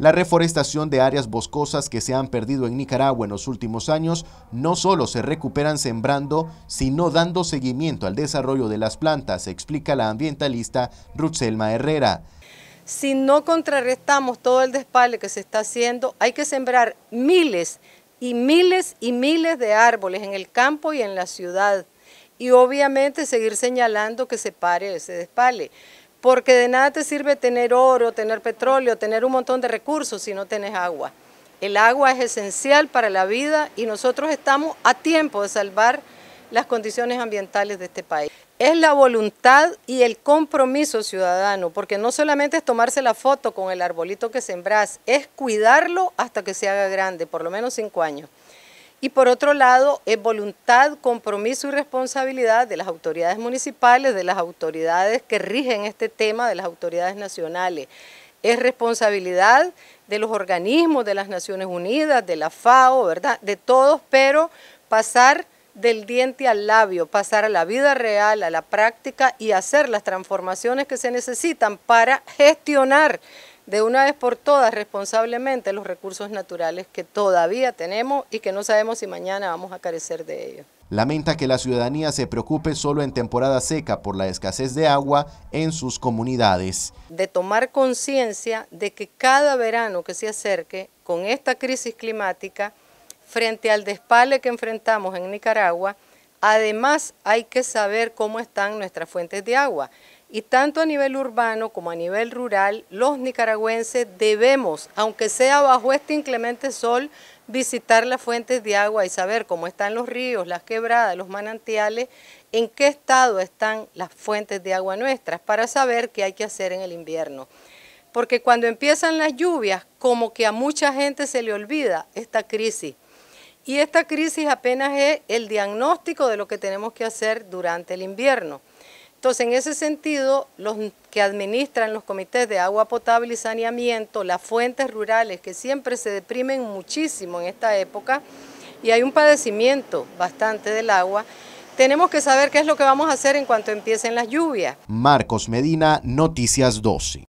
La reforestación de áreas boscosas que se han perdido en Nicaragua en los últimos años no solo se recuperan sembrando, sino dando seguimiento al desarrollo de las plantas, explica la ambientalista Rutzelma Herrera. Si no contrarrestamos todo el despale que se está haciendo, hay que sembrar miles y miles y miles de árboles en el campo y en la ciudad. Y obviamente seguir señalando que se pare ese despale porque de nada te sirve tener oro, tener petróleo, tener un montón de recursos si no tienes agua. El agua es esencial para la vida y nosotros estamos a tiempo de salvar las condiciones ambientales de este país. Es la voluntad y el compromiso ciudadano, porque no solamente es tomarse la foto con el arbolito que sembras, es cuidarlo hasta que se haga grande, por lo menos cinco años. Y por otro lado, es voluntad, compromiso y responsabilidad de las autoridades municipales, de las autoridades que rigen este tema, de las autoridades nacionales. Es responsabilidad de los organismos de las Naciones Unidas, de la FAO, ¿verdad? De todos, pero pasar del diente al labio, pasar a la vida real, a la práctica y hacer las transformaciones que se necesitan para gestionar de una vez por todas responsablemente los recursos naturales que todavía tenemos y que no sabemos si mañana vamos a carecer de ellos. Lamenta que la ciudadanía se preocupe solo en temporada seca por la escasez de agua en sus comunidades. De tomar conciencia de que cada verano que se acerque con esta crisis climática, frente al despale que enfrentamos en Nicaragua, además hay que saber cómo están nuestras fuentes de agua. Y tanto a nivel urbano como a nivel rural, los nicaragüenses debemos, aunque sea bajo este inclemente sol, visitar las fuentes de agua y saber cómo están los ríos, las quebradas, los manantiales, en qué estado están las fuentes de agua nuestras, para saber qué hay que hacer en el invierno. Porque cuando empiezan las lluvias, como que a mucha gente se le olvida esta crisis. Y esta crisis apenas es el diagnóstico de lo que tenemos que hacer durante el invierno. Entonces, en ese sentido, los que administran los comités de agua potable y saneamiento, las fuentes rurales, que siempre se deprimen muchísimo en esta época, y hay un padecimiento bastante del agua, tenemos que saber qué es lo que vamos a hacer en cuanto empiecen las lluvias. Marcos Medina, Noticias 12.